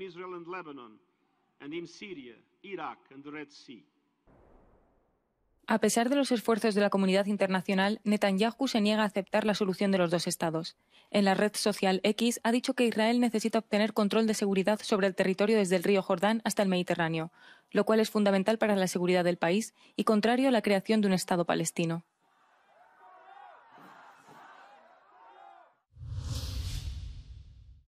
Israel Lebanon, A pesar de los esfuerzos de la comunidad internacional, Netanyahu se niega a aceptar la solución de los dos estados. En la red social X ha dicho que Israel necesita obtener control de seguridad sobre el territorio desde el río Jordán hasta el Mediterráneo, lo cual es fundamental para la seguridad del país y contrario a la creación de un Estado palestino.